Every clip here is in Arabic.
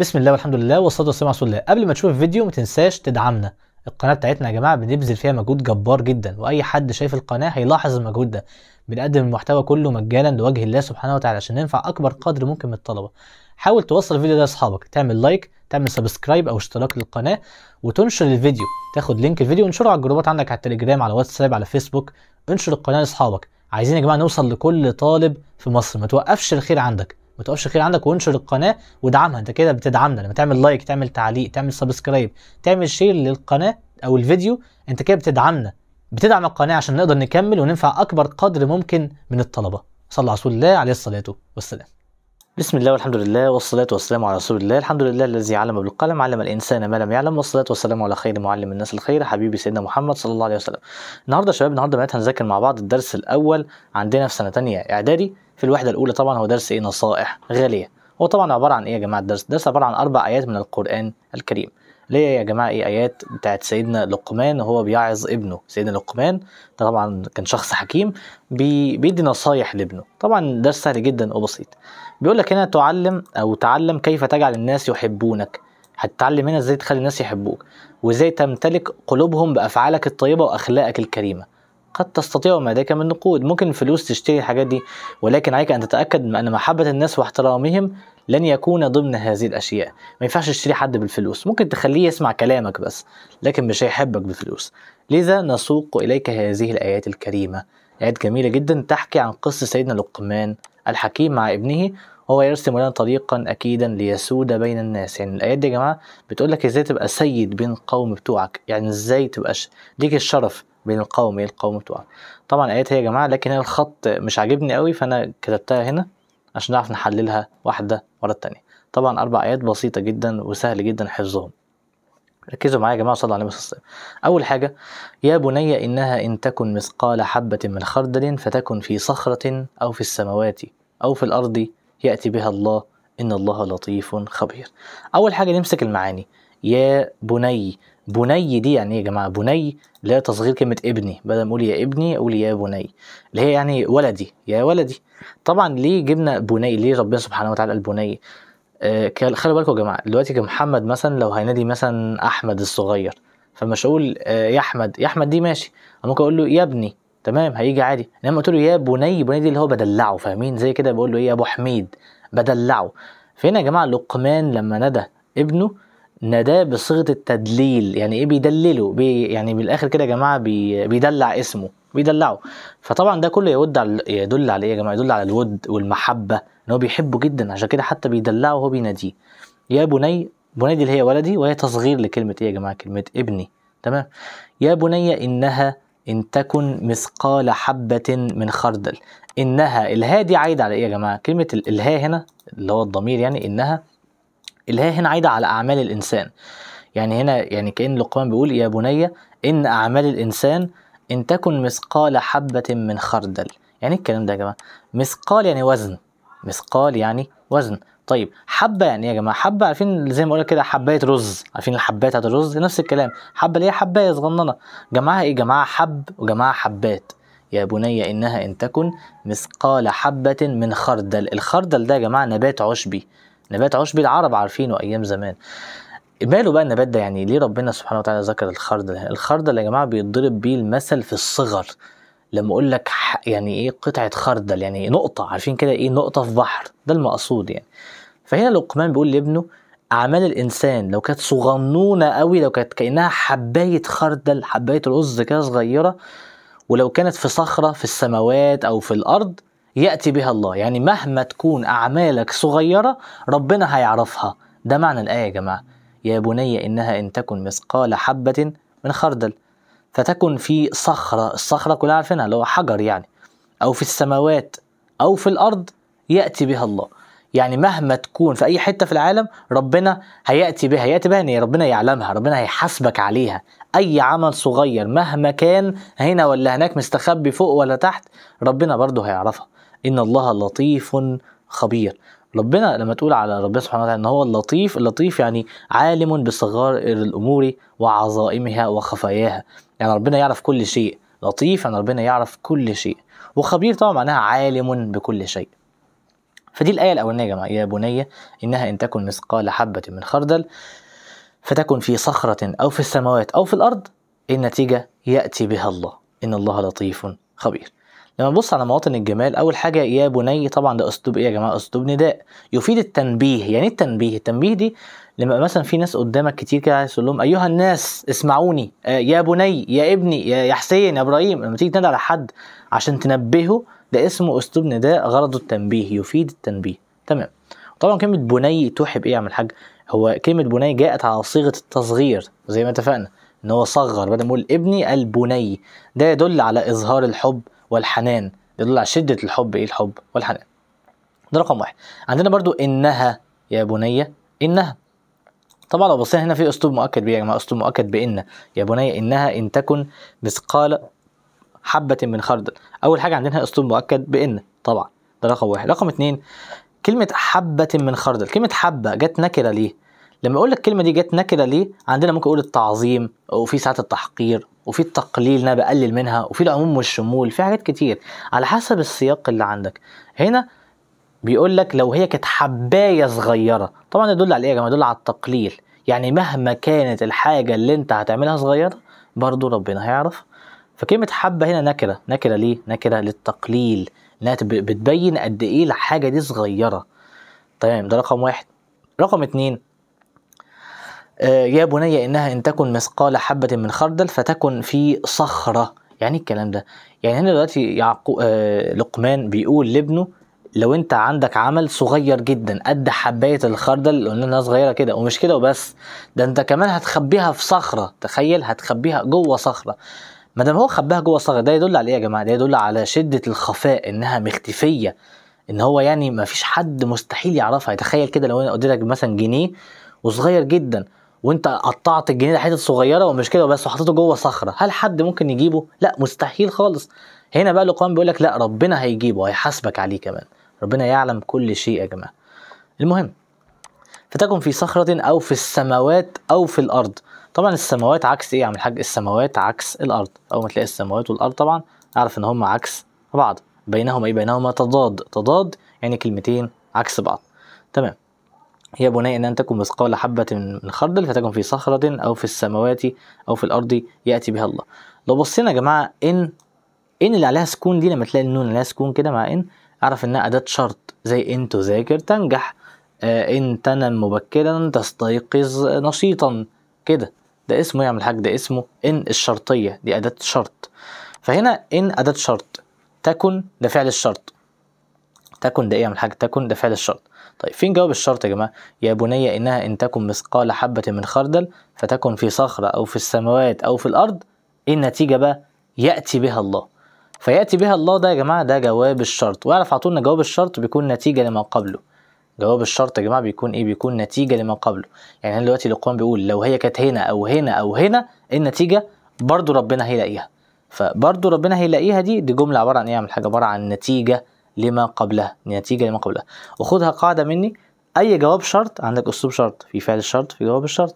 بسم الله والحمد لله والصلاه والسلام على رسول الله قبل ما تشوف الفيديو ما تنساش تدعمنا القناه بتاعتنا يا جماعه بنبذل فيها مجهود جبار جدا واي حد شايف القناه هيلاحظ المجهود ده بنقدم المحتوى كله مجانا لوجه الله سبحانه وتعالى عشان ننفع اكبر قدر ممكن من الطلبه حاول توصل الفيديو ده لاصحابك تعمل لايك تعمل سبسكرايب او اشتراك للقناه وتنشر الفيديو تاخد لينك الفيديو وانشره على الجروبات عندك على التليجرام على واتساب على فيسبوك انشر القناه لاصحابك عايزين يا جماعه نوصل لكل طالب في مصر ما توقفش الخير عندك ما توقفش عندك وانشر القناه وادعمها انت كده بتدعمنا لما تعمل لايك تعمل تعليق تعمل سبسكرايب تعمل شير للقناه او الفيديو انت كده بتدعمنا بتدعم القناه عشان نقدر نكمل وننفع اكبر قدر ممكن من الطلبه صلى على رسول الله عليه الصلاه والسلام بسم الله والحمد لله والصلاة والسلام على رسول الله الحمد لله الذي علم بالقلم علم الإنسان ما لم يعلم والصلاة والسلام على خير معلم الناس الخير حبيبي سيدنا محمد صلى الله عليه وسلم النهاردة يا شباب النهاردة بقيت هنذاكر مع بعض الدرس الأول عندنا في سنة تانية إعدادي في الوحده الاولى طبعا هو درس ايه نصائح غاليه هو طبعا عباره عن ايه يا جماعه الدرس درس عباره عن اربع ايات من القران الكريم اللي هي يا جماعه ايه ايات بتاعت سيدنا لقمان وهو بيعظ ابنه سيدنا لقمان ده طبعا كان شخص حكيم بي بيدي نصايح لابنه طبعا درس سهل جدا وبسيط بيقول لك هنا تعلم او تعلم كيف تجعل الناس يحبونك هتتعلم هنا ازاي تخلي الناس يحبوك وازاي تمتلك قلوبهم بافعالك الطيبه واخلاقك الكريمه قد تستطيع ما ذاك من نقود ممكن الفلوس تشتري الحاجات دي ولكن عليك ان تتاكد من ان محبه الناس واحترامهم لن يكون ضمن هذه الاشياء ما ينفعش تشتري حد بالفلوس ممكن تخليه يسمع كلامك بس لكن مش هيحبك بالفلوس لذا نسوق اليك هذه الايات الكريمه ايات جميله جدا تحكي عن قصه سيدنا لقمان الحكيم مع ابنه وهو يرسم لنا طريقا اكيدا ليسود بين الناس يعني الايات دي يا جماعه بتقول لك ازاي تبقى سيد بين القوم بتوعك يعني ازاي تبقى ليك الشرف بين القوم ايه القوم بتوع طبعا قالت هي يا جماعه لكن الخط مش عاجبني قوي فانا كتبتها هنا عشان نعرف نحللها واحده ورا الثانيه طبعا اربع ايات بسيطه جدا وسهل جدا حفظهم ركزوا معايا يا جماعه وصلوا على النبي صلى الله عليه وسلم اول حاجه يا بني انها ان تكن مثقال حبه من خردل فتكن في صخره او في السماوات او في الارض ياتي بها الله ان الله لطيف خبير اول حاجه نمسك المعاني يا بني بني دي يعني ايه يا جماعه بني لا تصغير كلمه ابني بدل ما اقول يا ابني اقول يا بني اللي هي يعني ولدي يا ولدي طبعا ليه جبنا بني ليه ربنا سبحانه وتعالى قال بني آه خلي بالكم يا جماعه دلوقتي محمد مثلا لو هينادي مثلا احمد الصغير فمش هقول آه يا احمد يا احمد دي ماشي انا ممكن اقول له يا ابني تمام هيجي عادي انما قلت له يا بني بني دي اللي هو بدلعه فاهمين زي كده بقول له ايه يا ابو حميد بدلعه فهنا يا جماعه لقمان لما ندى ابنه نداء بصيغه التدليل يعني ايه بيدلله بي يعني بالاخر كده يا جماعه بي بيدلع اسمه بيدلعه فطبعا ده كله يود على يدل على ايه يا جماعه يدل على الود والمحبه ان هو بيحبه جدا عشان كده حتى بيدلعه وهو بيناديه يا بني بني دي اللي هي ولدي وهي تصغير لكلمه ايه يا جماعه كلمه ابني تمام يا بني انها ان تكن مثقال حبه من خردل انها الها دي عايده على ايه يا جماعه كلمه الها هنا اللي هو الضمير يعني انها اللي هي هنا عايدة على أعمال الإنسان يعني هنا يعني كأن لقمان بيقول يا بني إن أعمال الإنسان إن تكن مثقال حبة من خردل يعني إيه الكلام ده يا جماعة مثقال يعني وزن مثقال يعني وزن طيب حبه يعني ايه يا جماعه حبه عارفين زي ما بقول كده حبايه رز عارفين الحبات بتاعت الرز نفس الكلام حبه اللي هي حبايه صغننه جماعه ايه جماعه حب وجماعه حبات يا بني انها ان تكن مثقال حبه من خردل الخردل ده يا جماعه نبات عشبي نبات عشب العرب عارفينه ايام زمان ماله بقى النبات ده يعني ليه ربنا سبحانه وتعالى ذكر الخردل الخردل يا جماعه بيتضرب بيه المثل في الصغر لما اقول لك يعني ايه قطعه خردل يعني نقطه عارفين كده ايه نقطه في بحر ده المقصود يعني فهنا لقمان بيقول لابنه اعمال الانسان لو كانت صغنونه قوي لو كانت كانها حبايه خردل حبايه رز كده صغيره ولو كانت في صخره في السماوات او في الارض يأتي بها الله يعني مهما تكون أعمالك صغيرة ربنا هيعرفها ده معنى الآية يا جماعة يا بني إنها إن تكن مثقال حبة من خردل فتكن في صخرة الصخرة كلها عارفينها اللي هو حجر يعني أو في السماوات أو في الأرض يأتي بها الله يعني مهما تكون في أي حتة في العالم ربنا هيأتي بها يأتي بها يعني ربنا يعلمها ربنا هيحاسبك عليها أي عمل صغير مهما كان هنا ولا هناك مستخبي فوق ولا تحت ربنا برضه هيعرفها ان الله لطيف خبير ربنا لما تقول على ربنا سبحانه وتعالى ان هو اللطيف اللطيف يعني عالم بصغار الامور وعظائمها وخفاياها يعني ربنا يعرف كل شيء لطيف يعني ربنا يعرف كل شيء وخبير طبعا معناها عالم بكل شيء فدي الآية الأولانية يا جماعة يا بني إنها إن تكن مثقال حبة من خردل فتكن في صخرة أو في السماوات أو في الأرض النتيجة يأتي بها الله إن الله لطيف خبير لما نبص على مواطن الجمال اول حاجه يا بني طبعا ده اسلوب ايه يا جماعه اسلوب نداء يفيد التنبيه يعني ايه التنبيه التنبيه دي لما مثلا في ناس قدامك كتير كده عايز تقول لهم ايها الناس اسمعوني آه، يا بني يا ابني يا حسين يا ابراهيم لما تيجي تنادي على حد عشان تنبهه ده اسمه اسلوب نداء غرضه التنبيه يفيد التنبيه تمام طبعا كلمه بني تحب ايه يا عم الحاج هو كلمه بني جاءت على صيغه التصغير زي ما اتفقنا ان هو صغر بدل ما يقول ابني البني ده يدل على اظهار الحب والحنان بيدل على شدة الحب إيه الحب والحنان ده رقم واحد عندنا برضو إنها يا بنية إنها طبعا لو بصينا هنا في أسلوب مؤكد بيه يا جماعة أسلوب مؤكد بإن يا بني إنها إن تكن مثقال حبة من خردل أول حاجة عندنا أسلوب مؤكد بإن طبعا ده رقم واحد رقم اتنين كلمة حبة من خردل كلمة حبة جت نكرة ليه؟ لما اقول لك الكلمه دي جت نكره ليه عندنا ممكن اقول التعظيم وفي ساعات التحقير وفي التقليل انا بقلل منها وفي العموم والشمول في حاجات كتير على حسب السياق اللي عندك هنا بيقول لك لو هي كانت حبايه صغيره طبعا يدل على ايه يا جماعه يدل على التقليل يعني مهما كانت الحاجه اللي انت هتعملها صغيره برضو ربنا هيعرف فكلمه حبه هنا نكره نكره ليه نكره للتقليل انها بتبين قد ايه الحاجه دي صغيره تمام طيب ده رقم واحد رقم اتنين آه، يا بني إنها إن تكن مثقال حبة من خردل فتكن في صخرة يعني إيه الكلام ده يعني هنا دلوقتي يعقو... آه، لقمان بيقول لابنه لو انت عندك عمل صغير جدا قد حبايه الخردل اللي قلنا انها صغيره كده ومش كده وبس ده انت كمان هتخبيها في صخره تخيل هتخبيها جوه صخره ما دام هو خباها جوه صخره ده يدل على ايه يا جماعه ده يدل على شده الخفاء انها مختفيه ان هو يعني ما فيش حد مستحيل يعرفها تخيل كده لو انا اديلك مثلا جنيه وصغير جدا وانت قطعت الجنيه ده حتت صغيره ومش كده وبس وحطيته جوه صخره هل حد ممكن يجيبه لا مستحيل خالص هنا بقى القران بيقول لك لا ربنا هيجيبه هيحاسبك عليه كمان ربنا يعلم كل شيء يا جماعه المهم فتكن في صخرة أو في السماوات أو في الأرض طبعا السماوات عكس إيه يا عم الحاج السماوات عكس الأرض أول ما تلاقي السماوات والأرض طبعا أعرف إن هما عكس بعض بينهما إيه بينهما تضاد تضاد يعني كلمتين عكس بعض تمام يا بني إن أن تكن مثقال حبة من خردل فتكن في صخرة أو في السماوات أو في الأرض يأتي بها الله لو بصينا يا جماعة إن إن اللي عليها سكون دي لما تلاقي النون عليها سكون كده مع إن أعرف إنها أداة شرط زي إن تذاكر تنجح آه إن تنم مبكرا تستيقظ نشيطا كده ده اسمه يعمل حاجة ده اسمه إن الشرطية دي أداة شرط فهنا إن أداة شرط تكن ده فعل الشرط تكن ده ايه من حاجه تكن ده فعل الشرط طيب فين جواب الشرط يا جماعه يا بني انها ان تكن مثقال حبه من خردل فتكن في صخره او في السماوات او في الارض ايه النتيجه بقى ياتي بها الله فياتي بها الله ده يا جماعه ده جواب الشرط واعرف على طول ان جواب الشرط بيكون نتيجه لما قبله جواب الشرط يا جماعه بيكون ايه بيكون نتيجه لما قبله يعني انا دلوقتي القران بيقول لو هي كانت هنا او هنا او هنا إيه النتيجه برضو ربنا هيلاقيها فبرضو ربنا هيلاقيها دي دي جمله عباره عن ايه عن حاجه عباره عن نتيجه لما قبلها نتيجة لما قبلها وخدها قاعدة مني أي جواب شرط عندك أسلوب شرط في فعل الشرط في جواب الشرط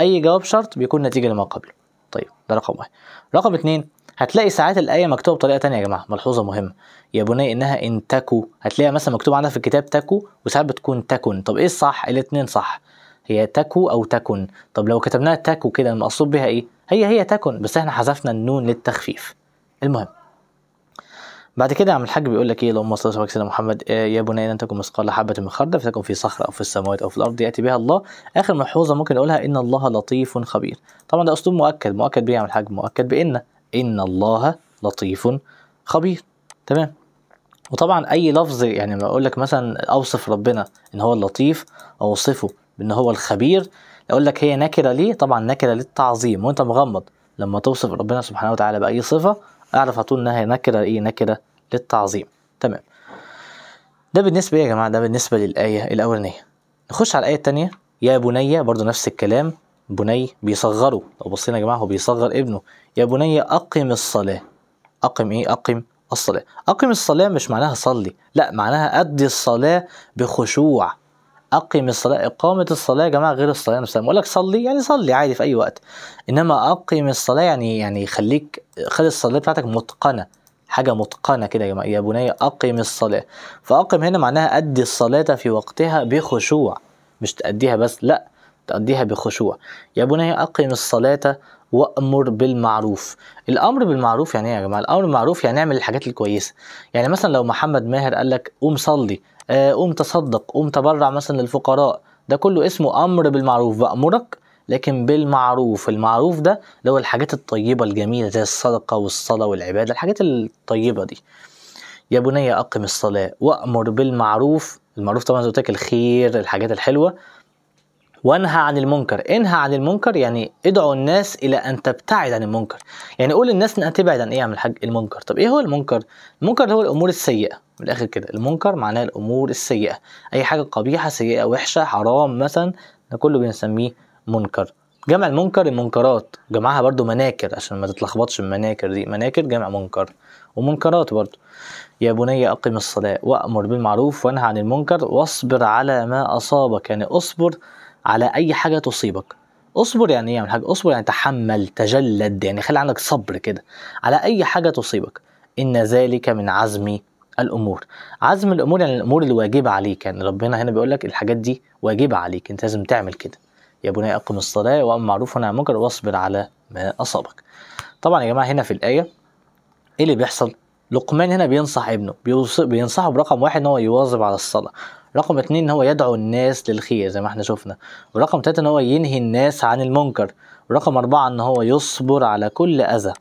أي جواب شرط بيكون نتيجة لما قبله طيب ده رقم واحد رقم اتنين هتلاقي ساعات الآية مكتوبة بطريقة تانية يا جماعة ملحوظة مهمة يا بني إنها إن تكو هتلاقيها مثلا مكتوبة عندها في الكتاب تكو وساعات بتكون تكن طب إيه الصح الاتنين صح هي تكو أو تكن طب لو كتبناها تكو كده المقصود بها إيه هي هي تكن بس إحنا حذفنا النون للتخفيف المهم بعد كده عم الحاج بيقول لك ايه اللهم صل وسلم على سيدنا محمد آه، يا بني ان تكن مثقال حبه من خردل فتكن في صخره او في السماوات او في الارض ياتي بها الله اخر ملحوظه ممكن اقولها ان الله لطيف خبير طبعا ده اسلوب مؤكد مؤكد بيه عم الحاج مؤكد بان ان الله لطيف خبير تمام وطبعا اي لفظ يعني لما اقول لك مثلا اوصف ربنا ان هو اللطيف اوصفه بان هو الخبير اقول لك هي نكره ليه طبعا نكره للتعظيم وانت مغمض لما توصف ربنا سبحانه وتعالى باي صفه اعرف على طول انها نكره ايه نكره للتعظيم تمام ده بالنسبه إيه يا جماعه ده بالنسبه للايه الاولانيه نخش على الايه الثانيه يا بني برضو نفس الكلام بني بيصغره لو بصينا يا جماعه هو بيصغر ابنه يا بني اقم الصلاه اقم ايه اقم الصلاه اقم الصلاه مش معناها صلي لا معناها ادي الصلاه بخشوع اقم الصلاه اقامه الصلاه يا جماعه غير الصلاه نفسها بقول لك صلي يعني صلي عادي في اي وقت انما اقم الصلاه يعني يعني خليك خلي الصلاه بتاعتك متقنه حاجه متقنه كده يا جماعه يا بني اقم الصلاه فاقم هنا معناها ادي الصلاه في وقتها بخشوع مش تأديها بس لا تأديها بخشوع يا بني أقم الصلاة وأمر بالمعروف الأمر بالمعروف يعني إيه يا جماعة الأمر بالمعروف يعني اعمل الحاجات الكويسة يعني مثلا لو محمد ماهر قال لك قوم صلي آه، قوم تصدق قوم تبرع مثلا للفقراء ده كله اسمه امر بالمعروف بامرك لكن بالمعروف المعروف ده اللي هو الحاجات الطيبه الجميله زي الصدقه والصلاه والعباده الحاجات الطيبه دي يا بني اقم الصلاه وامر بالمعروف المعروف طبعا زي ما الخير الحاجات الحلوه وانهى عن المنكر انهى عن المنكر يعني ادعو الناس الى ان تبتعد عن المنكر يعني قول للناس انها تبعد عن ايه يا عم الحاج المنكر طب ايه هو المنكر المنكر اللي هو الامور السيئه من الاخر كده المنكر معناه الامور السيئه اي حاجه قبيحه سيئه وحشه حرام مثلا ده كله بنسميه منكر جمع المنكر المنكرات جمعها برضو مناكر عشان ما تتلخبطش المناكر دي مناكر جمع منكر ومنكرات برضو يا بني أقم الصلاة وأمر بالمعروف وانهى عن المنكر واصبر على ما أصابك يعني اصبر على أي حاجة تصيبك اصبر يعني ايه يعني حاجة اصبر يعني تحمل تجلد يعني خلي عندك صبر كده على أي حاجة تصيبك إن ذلك من عزم الامور عزم الامور يعني الامور الواجبه عليك يعني ربنا هنا بيقول لك الحاجات دي واجبه عليك انت لازم تعمل كده يا بني اقم الصلاه وامر معروف ونهى عن المنكر واصبر على ما اصابك طبعا يا جماعه هنا في الايه ايه اللي بيحصل لقمان هنا بينصح ابنه بينصحه برقم واحد ان هو يواظب على الصلاه رقم اتنين ان هو يدعو الناس للخير زي ما احنا شفنا ورقم تلاته ان هو ينهي الناس عن المنكر ورقم اربعه ان هو يصبر على كل اذى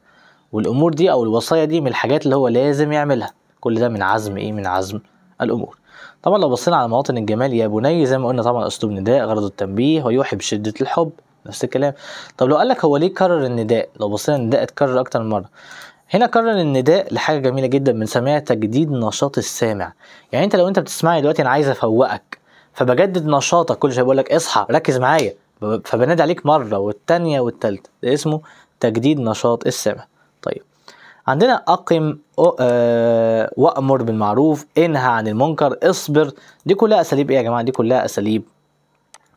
والامور دي او الوصايا دي من الحاجات اللي هو لازم يعملها كل ده من عزم ايه من عزم الامور طبعا لو بصينا على مواطن الجمال يا بني زي ما قلنا طبعا اسلوب نداء غرض التنبيه ويوحي بشده الحب نفس الكلام طب لو قال لك هو ليه كرر النداء لو بصينا النداء اتكرر اكتر من مره هنا كرر النداء لحاجه جميله جدا بنسميها تجديد نشاط السامع يعني انت لو انت بتسمعني دلوقتي انا عايز افوقك فبجدد نشاطك كل شويه بقول لك اصحى ركز معايا فبنادي عليك مره والتانيه والتالته ده اسمه تجديد نشاط السامع طيب عندنا أقم آه، وأمر بالمعروف انهى عن المنكر اصبر دي كلها أساليب إيه يا جماعة دي كلها أساليب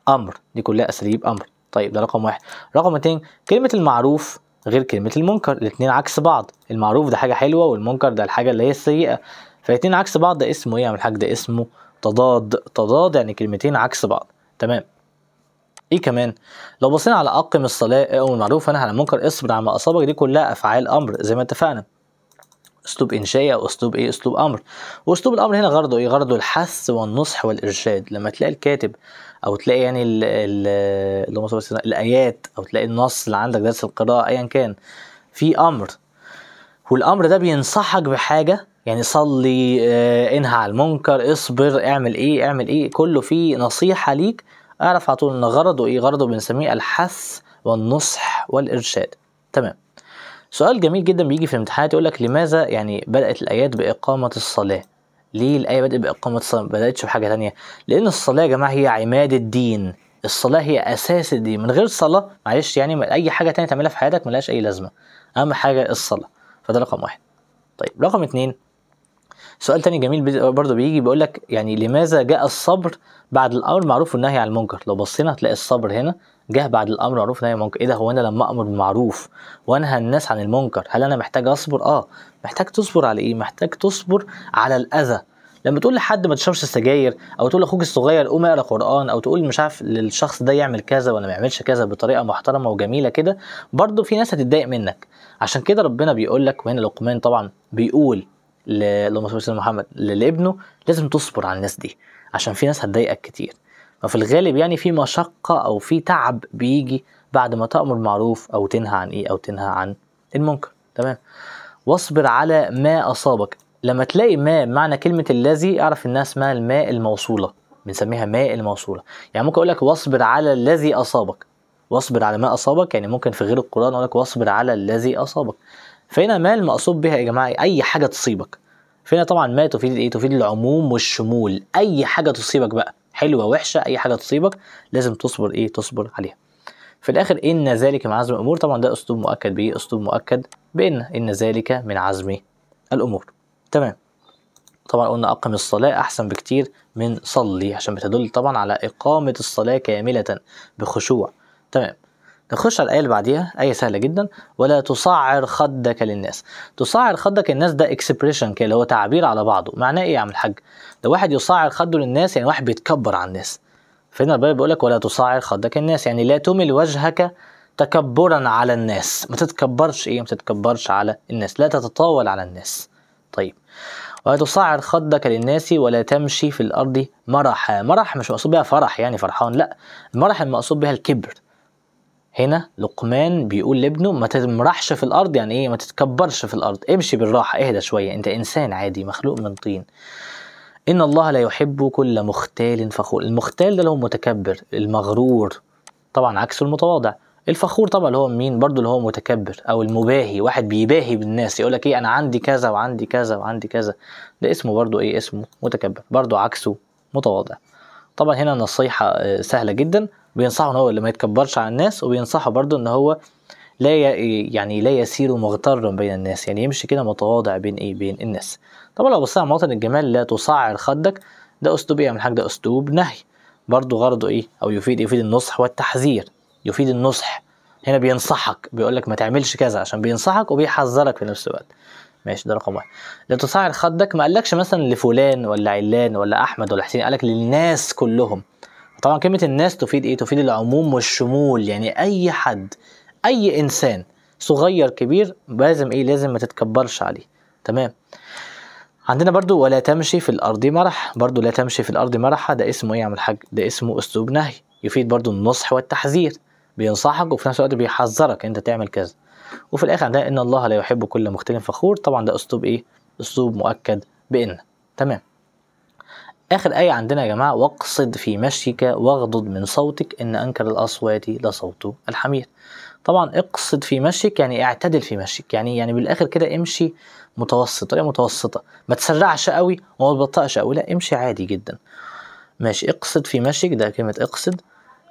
أمر دي كلها أساليب أمر طيب ده رقم واحد رقم اتنين كلمة المعروف غير كلمة المنكر الاتنين عكس بعض المعروف ده حاجة حلوة والمنكر ده الحاجة اللي هي السيئة فالاتنين عكس بعض ده اسمه ايه يا عم الحاج ده اسمه تضاد تضاد يعني كلمتين عكس بعض تمام ايه كمان لو بصينا على اقم الصلاه آه، او المعروف انا عن المنكر اصبر على ما اصابك دي كلها افعال امر زي ما اتفقنا اسلوب انشائي او اسلوب ايه اسلوب امر واسلوب الامر هنا غرضه ايه غرضه الحث والنصح والارشاد لما تلاقي الكاتب او تلاقي يعني ال ال اللهم الايات او تلاقي النص اللي عندك درس القراءه ايا كان في امر والامر ده بينصحك بحاجه يعني صلي آه، انهى على المنكر اصبر اعمل ايه اعمل ايه كله فيه نصيحه ليك اعرف على طول ان غرضه ايه غرضه بنسميه الحث والنصح والارشاد تمام سؤال جميل جدا بيجي في امتحانات يقول لك لماذا يعني بدات الايات باقامه الصلاه ليه الايه بدات باقامه الصلاه ما بداتش بحاجه تانية لان الصلاه يا جماعه هي عماد الدين الصلاه هي اساس الدين من غير صلاه معلش يعني اي حاجه تانية تعملها في حياتك ملهاش اي لازمه اهم حاجه الصلاه فده رقم واحد طيب رقم اتنين سؤال تاني جميل برضه بيجي بيقول لك يعني لماذا جاء الصبر بعد الامر معروف والنهي عن المنكر لو بصينا هتلاقي الصبر هنا جه بعد الامر معروف والنهي عن المنكر ايه ده هو انا لما امر بالمعروف وانهى الناس عن المنكر هل انا محتاج اصبر اه محتاج تصبر على ايه محتاج تصبر على الاذى لما تقول لحد ما تشربش السجاير او تقول لاخوك الصغير قوم اقرا قران او تقول مش عارف للشخص ده يعمل كذا ولا ما يعملش كذا بطريقه محترمه وجميله كده برضه في ناس هتتضايق منك عشان كده ربنا بيقول لك وهنا لقمان طبعا بيقول اللهم صل وسلم محمد لابنه لازم تصبر على الناس دي عشان في ناس هتضايقك كتير ففي الغالب يعني في مشقة أو في تعب بيجي بعد ما تأمر معروف أو تنهى عن إيه أو تنهى عن المنكر تمام واصبر على ما أصابك لما تلاقي ما معنى كلمة الذي اعرف إنها اسمها الماء الموصولة بنسميها ماء الموصولة يعني ممكن أقول لك واصبر على الذي أصابك واصبر على ما أصابك يعني ممكن في غير القرآن أقول لك واصبر على الذي أصابك فهنا ما المقصود بها يا جماعه اي حاجه تصيبك فهنا طبعا ما تفيد ايه تفيد العموم والشمول اي حاجه تصيبك بقى حلوه وحشه اي حاجه تصيبك لازم تصبر ايه تصبر عليها في الاخر ان ذلك من عزم الامور طبعا ده اسلوب مؤكد بايه اسلوب مؤكد بان ان ذلك من عزم الامور تمام طبعا قلنا اقم الصلاه احسن بكتير من صلي عشان بتدل طبعا على اقامه الصلاه كامله بخشوع تمام نخش على الآية اللي بعديها آية سهلة جدا ولا تصعر خدك للناس تصعر خدك للناس ده اكسبريشن كده اللي هو تعبير على بعضه معناه إيه يا عم الحاج ده واحد يصعر خده للناس يعني واحد بيتكبر على الناس فهنا الباب بيقول لك ولا تصعر خدك للناس يعني لا تمل وجهك تكبرا على الناس ما تتكبرش ايه ما تتكبرش على الناس لا تتطاول على الناس طيب ولا تصعر خدك للناس ولا تمشي في الارض مرحا مرح مش مقصود بها فرح يعني فرحان لا المرح المقصود بها الكبر هنا لقمان بيقول لابنه ما تمرحش في الارض يعني ايه ما تتكبرش في الارض امشي بالراحه اهدى شويه انت انسان عادي مخلوق من طين ان الله لا يحب كل مختال فخور المختال ده اللي هو متكبر المغرور طبعا عكس المتواضع الفخور طبعا اللي هو مين برضو اللي هو متكبر او المباهي واحد بيباهي بالناس يقول لك ايه انا عندي كذا وعندي كذا وعندي كذا ده اسمه برضو ايه اسمه متكبر برضو عكسه متواضع طبعا هنا نصيحة آه، سهلة جدا بينصحه ان هو اللي ما يتكبرش على الناس وبينصحه برضو ان هو لا يعني لا يسير مغترا بين الناس يعني يمشي كده متواضع بين ايه بين الناس طبعا لو بصينا على مواطن الجمال لا تصعر خدك ده اسلوب ايه من حاجه ده اسلوب نهي برضو غرضه ايه او يفيد يفيد النصح والتحذير يفيد النصح هنا بينصحك بيقول لك ما تعملش كذا عشان بينصحك وبيحذرك في نفس الوقت ماشي ده رقم واحد لا تصعر خدك ما قالكش مثلا لفلان ولا علان ولا احمد ولا حسين قالك للناس كلهم طبعا كلمه الناس تفيد ايه تفيد العموم والشمول يعني اي حد اي انسان صغير كبير لازم ايه لازم ما تتكبرش عليه تمام عندنا برضو ولا تمشي في الارض مرح برضو لا تمشي في الارض مرحة ده اسمه ايه يا عم الحاج ده اسمه اسلوب نهي يفيد برضو النصح والتحذير بينصحك وفي نفس الوقت بيحذرك انت تعمل كذا وفي الاخر عندنا ان الله لا يحب كل مختل فخور طبعا ده اسلوب ايه اسلوب مؤكد بان تمام آخر آية عندنا يا جماعة واقصد في مشيك واغضض من صوتك إن أنكر الأصوات لصوت الحمير طبعا اقصد في مشيك يعني اعتدل في مشيك يعني يعني بالاخر كده امشي متوسط طريقه متوسطه ما تسرعش قوي وما تبطئش قوي لا امشي عادي جدا ماشي اقصد في مشيك ده كلمه اقصد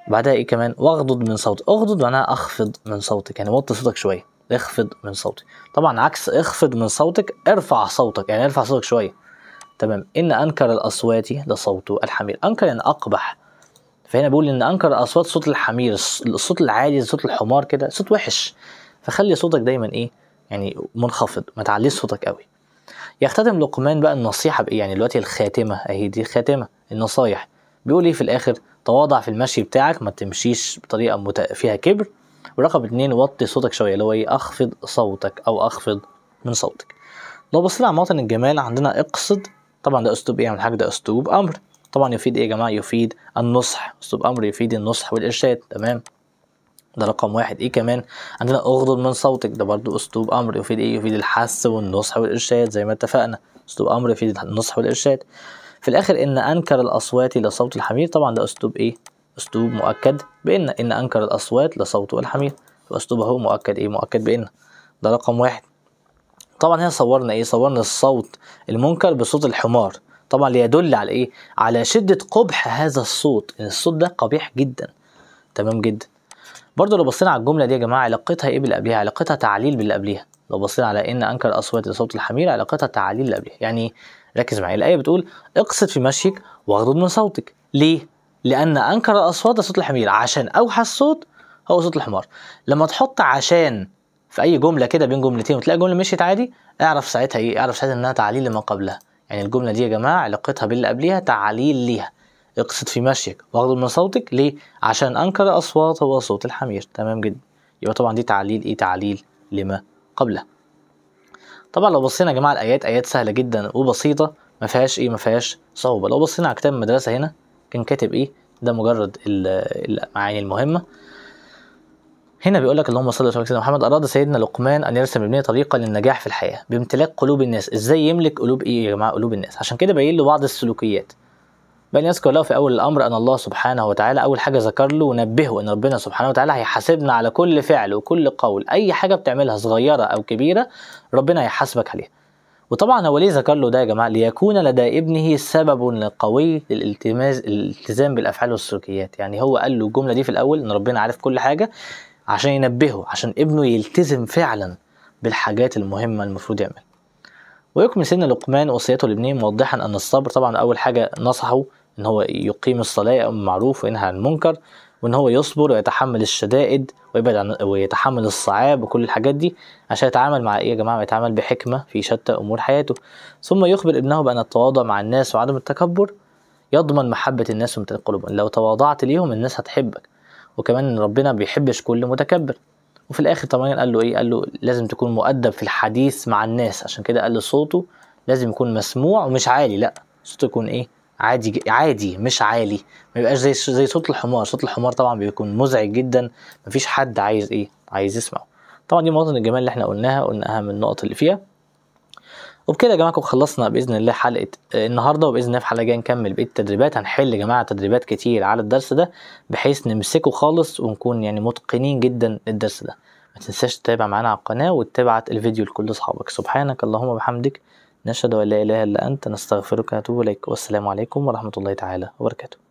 بعدها ايه كمان واغضض من صوتك اغضض معناها اخفض من صوتك يعني وطي صوتك شويه اخفض من صوتك طبعا عكس اخفض من صوتك ارفع صوتك يعني ارفع صوتك شويه تمام ان انكر الاصوات لصوت الحمير انكر يعني اقبح فهنا بيقول ان انكر الاصوات صوت الحمير الصوت العالي صوت الحمار كده صوت وحش فخلي صوتك دايما ايه يعني منخفض ما تعليش صوتك قوي يختتم لقمان بقى النصيحه بايه يعني دلوقتي الخاتمه اهي دي الخاتمه النصايح بيقول ايه في الاخر تواضع في المشي بتاعك ما تمشيش بطريقه مت... فيها كبر ورقم اتنين وطي صوتك شويه اللي هو ايه اخفض صوتك او اخفض من صوتك لو بصينا على مواطن الجمال عندنا اقصد طبعا ده اسلوب ايه يا الحاج ده اسلوب امر طبعا يفيد ايه يا جماعه يفيد النصح اسلوب امر يفيد النصح والارشاد تمام ده رقم واحد ايه كمان عندنا اغضض من صوتك ده برضو اسلوب امر يفيد ايه يفيد الحث والنصح والارشاد زي ما اتفقنا اسلوب امر يفيد النصح والارشاد في الاخر ان انكر الاصوات لصوت الحمير طبعا ده اسلوب ايه اسلوب مؤكد بان ان انكر الاصوات لصوت الحمير اسلوب اهو مؤكد ايه مؤكد بان ده رقم واحد طبعا هنا صورنا ايه صورنا الصوت المنكر بصوت الحمار طبعا ليدل على ايه على شده قبح هذا الصوت ان يعني الصوت ده قبيح جدا تمام جدا برضه لو بصينا على الجمله دي يا جماعه علاقتها ايه باللي قبلها علاقتها تعليل باللي قبلها لو بصينا على ان انكر اصوات صوت الحمير علاقتها تعليل اللي قبلها يعني ركز معايا الايه بتقول اقصد في مشيك واغضض من صوتك ليه لان انكر الاصوات صوت الحمير عشان اوحى الصوت هو صوت الحمار لما تحط عشان في اي جمله كده بين جملتين وتلاقي جمله مشيت عادي اعرف ساعتها ايه اعرف ساعتها انها تعليل لما قبلها يعني الجمله دي يا جماعه علاقتها باللي قبليها تعليل ليها اقصد في مشيك واخده من صوتك ليه عشان انكر اصوات هو صوت الحمير تمام جدا يبقى طبعا دي تعليل ايه تعليل لما قبلها طبعا لو بصينا يا جماعه الايات ايات سهله جدا وبسيطه ما فيهاش ايه ما فيهاش صعوبه لو بصينا على كتاب المدرسه هنا كان كاتب ايه ده مجرد المعاني المهمه هنا بيقول لك اللهم صل على سيدنا محمد اراد سيدنا لقمان ان يرسم لابنه طريقه للنجاح في الحياه بامتلاك قلوب الناس ازاي يملك قلوب ايه يا جماعه قلوب الناس عشان كده باين له بعض السلوكيات بل يذكر له في اول الامر ان الله سبحانه وتعالى اول حاجه ذكر له ونبهه ان ربنا سبحانه وتعالى هيحاسبنا على كل فعل وكل قول اي حاجه بتعملها صغيره او كبيره ربنا هيحاسبك عليها وطبعا هو ليه ذكر له ده يا جماعه ليكون لدى ابنه سبب قوي للالتزام بالافعال والسلوكيات يعني هو قال له الجمله دي في الاول ان ربنا عارف كل حاجه عشان ينبهه عشان ابنه يلتزم فعلا بالحاجات المهمة المفروض يعملها ويكمل سيدنا لقمان وصيته لابنه موضحا أن الصبر طبعا أول حاجة نصحه إن هو يقيم الصلاة بالمعروف وينهى عن المنكر وإن هو يصبر ويتحمل الشدائد ويبعد عن ويتحمل الصعاب وكل الحاجات دي عشان يتعامل مع إيه يا جماعة يتعامل بحكمة في شتى أمور حياته ثم يخبر ابنه بأن التواضع مع الناس وعدم التكبر يضمن محبة الناس وامتلاك قلوبهم لو تواضعت ليهم الناس هتحبك وكمان ربنا بيحبش كل متكبر وفي الاخر طبعا قال له ايه قال له لازم تكون مؤدب في الحديث مع الناس عشان كده قال له صوته لازم يكون مسموع ومش عالي لا صوته يكون ايه عادي عادي مش عالي ما يبقاش زي زي صوت الحمار صوت الحمار طبعا بيكون مزعج جدا مفيش حد عايز ايه عايز يسمعه طبعا دي مواطن الجمال اللي احنا قلناها قلنا اهم النقط اللي فيها وبكده يا جماعه خلصنا باذن الله حلقه آه، النهارده وباذن الله في حلقه جايه نكمل بقيه التدريبات هنحل يا جماعه تدريبات كتير على الدرس ده بحيث نمسكه خالص ونكون يعني متقنين جدا للدرس ده ما تنساش تتابع معانا على القناه وتبعت الفيديو لكل اصحابك سبحانك اللهم وبحمدك نشهد ان لا اله الا انت نستغفرك ونتوب اليك والسلام عليكم ورحمه الله تعالى وبركاته